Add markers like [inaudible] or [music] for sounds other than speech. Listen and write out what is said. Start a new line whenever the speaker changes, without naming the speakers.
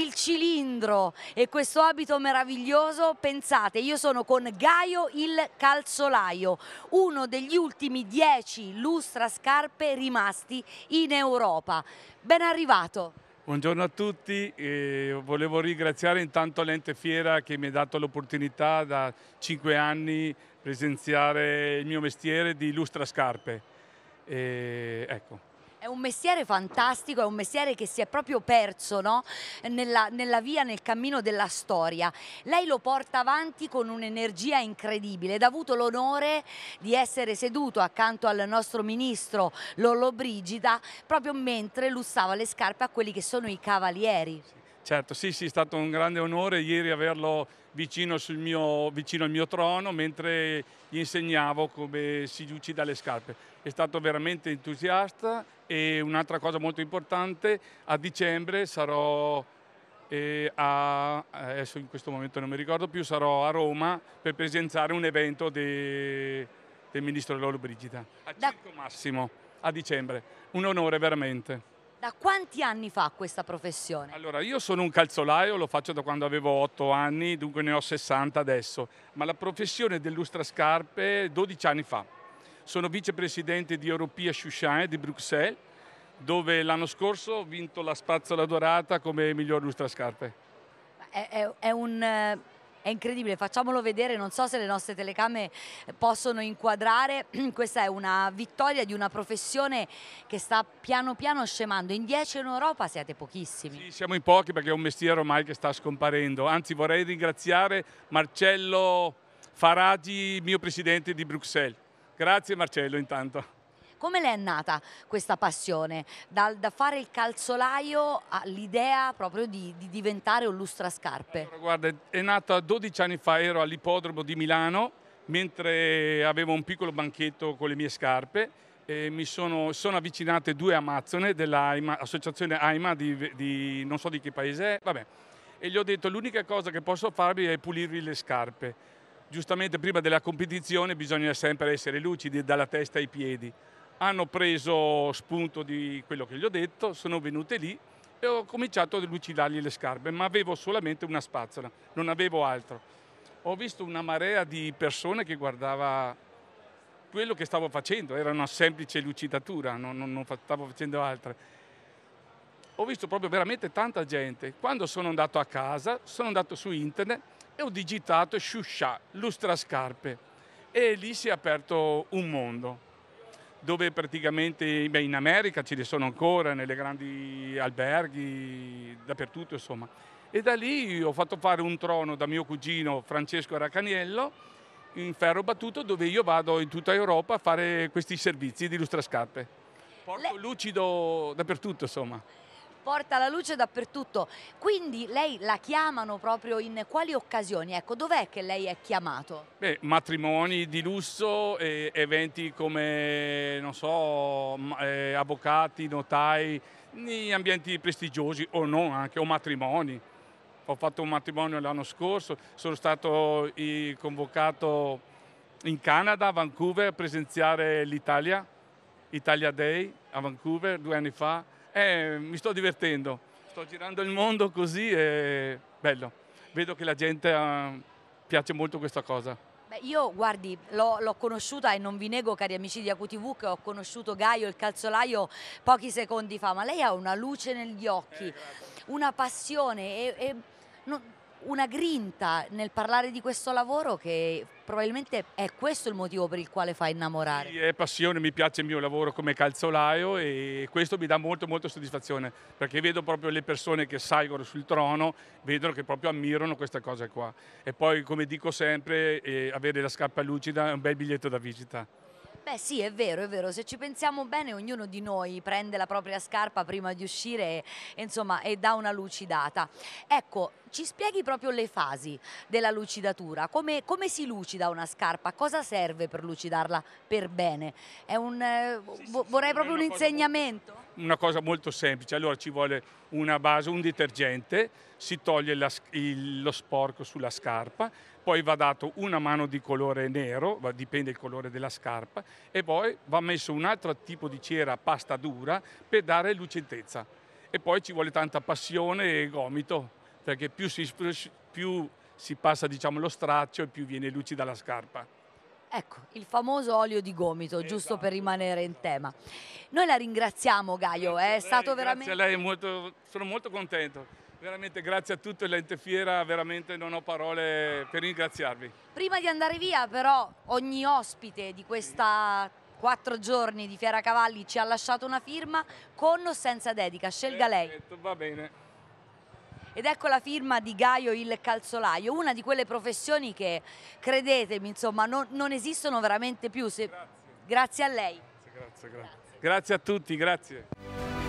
il cilindro e questo abito meraviglioso, pensate, io sono con Gaio il calzolaio, uno degli ultimi dieci lustrascarpe rimasti in Europa. Ben arrivato.
Buongiorno a tutti, eh, volevo ringraziare intanto l'ente fiera che mi ha dato l'opportunità da cinque anni presenziare il mio mestiere di illustra scarpe. Eh, ecco.
È un mestiere fantastico, è un mestiere che si è proprio perso no? nella, nella, via, nel cammino della storia. Lei lo porta avanti con un'energia incredibile ed ha avuto l'onore di essere seduto accanto al nostro ministro Lollobrigida proprio mentre lussava le scarpe a quelli che sono i cavalieri.
Certo, sì, sì, è stato un grande onore ieri averlo vicino, mio, vicino, al mio trono mentre gli insegnavo come si giuci dalle scarpe. È stato veramente entusiasta e un'altra cosa molto importante, a dicembre sarò eh, a, adesso in questo momento non mi ricordo più, sarò a Roma per presenziare un evento de, del ministro Loro Brigida, a Circo Massimo, a dicembre. Un onore veramente.
Da quanti anni fa questa professione? Allora,
io sono un calzolaio, lo faccio da quando avevo 8 anni, dunque ne ho 60 adesso, ma la professione dell'ustrascarpe lustrascarpe 12 anni fa. Sono vicepresidente di Europea Shushan di Bruxelles, dove l'anno scorso ho vinto la spazzola dorata come miglior lustrascarpe.
È, è, è un eh, è incredibile, facciamolo vedere, non so se le nostre telecamere eh, possono inquadrare, [clears throat] questa è una vittoria di una professione che sta piano piano scemando, in 10 in Europa siete pochissimi. Sì,
siamo in pochi perché è un mestiere ormai che sta scomparendo, anzi vorrei ringraziare Marcello Faragi, mio presidente di Bruxelles. Grazie Marcello intanto.
Come le è nata questa passione? Dal, da fare il calzolaio all'idea proprio di, di, diventare un lustrascarpe? Allora,
guarda, è nata 12 anni fa, ero all'ippodromo di Milano, mentre avevo un piccolo banchetto con le mie scarpe. mi sono, sono, avvicinate due amazzone dell'associazione AIMA, AIMA di, di, non so di che paese è, vabbè. e gli ho detto l'unica cosa che posso farvi è pulirvi le scarpe giustamente prima della competizione bisogna sempre essere lucidi dalla testa ai piedi hanno preso spunto di quello che gli ho detto, sono venute lì e ho cominciato a lucidargli le scarpe, ma avevo solamente una spazzola, non avevo altro. Ho visto una marea di persone che guardava quello che stavo facendo, era una semplice lucidatura, non, non, non stavo facendo altro. Ho visto proprio veramente tanta gente. Quando sono andato a casa, sono andato su internet e ho digitato Shusha, lustra scarpe. E lì si è aperto un mondo dove praticamente beh, in America ce ne sono ancora, nelle grandi alberghi, dappertutto insomma. E da lì ho fatto fare un trono da mio cugino Francesco Racaniello in ferro battuto dove io vado in tutta Europa a fare questi servizi di lustrascarpe. Porto Le... lucido dappertutto insomma
porta la luce dappertutto. Quindi lei la chiamano proprio in quali occasioni? Ecco, dov'è che lei è chiamato?
Beh, matrimoni di lusso, eh, eventi come, non so, eh, avvocati, notai, in ambienti prestigiosi o non anche, o matrimoni. Ho fatto un matrimonio l'anno scorso, sono stato convocato in Canada, a Vancouver, a presenziare l'Italia, Italia Day a Vancouver due anni fa eh, mi sto divertendo, sto girando il mondo così e bello. Vedo che la gente eh, piace molto questa cosa.
io, guardi, l'ho conosciuta e non vi nego, cari amici di AQTV, che ho conosciuto Gaio, il calzolaio, pochi secondi fa, ma lei ha una luce negli occhi, eh, una passione e... e non una grinta nel parlare di questo lavoro che probabilmente è questo il motivo per il quale fa innamorare.
È passione, mi piace il mio lavoro come calzolaio e questo mi dà molto molto soddisfazione perché vedo proprio le persone che salgono sul trono, vedono che proprio ammirano queste cose qua. E poi come dico sempre, eh, avere la scarpa lucida è un bel biglietto da visita.
Beh sì, è vero, è vero, se ci pensiamo bene ognuno di noi prende la propria scarpa prima di uscire e, insomma, e dà una lucidata. Ecco, ci spieghi proprio le fasi della lucidatura, come, come si lucida una scarpa, cosa serve per lucidarla per bene? Un, eh, sì, sì, vorrei sì, proprio un insegnamento? Molto
una cosa molto semplice, allora ci vuole una base, un detergente, si toglie la, il, lo sporco sulla scarpa, poi va dato una mano di colore nero, va, dipende il colore della scarpa, e poi va messo un altro tipo di cera pasta dura per dare lucentezza. E poi ci vuole tanta passione e gomito, perché più si, più si passa diciamo, lo straccio e più viene lucida la scarpa.
Ecco, il famoso olio di gomito, esatto. giusto per rimanere in tema. Noi la ringraziamo Gaio, grazie eh, è lei, stato veramente... Grazie a lei,
molto, sono molto contento. Veramente grazie a tutti, l'ente fiera, veramente non ho parole per ringraziarvi.
Prima di andare via però ogni ospite di questa quattro giorni di Fiera Cavalli ci ha lasciato una firma con o senza dedica, scelga lei.
va bene.
Ed ecco la firma di Gaio il calzolaio, una di quelle professioni che, credetemi, insomma, non, non esistono veramente più. Se... Grazie. grazie. a lei.
Grazie, grazie, grazie. grazie a tutti, grazie.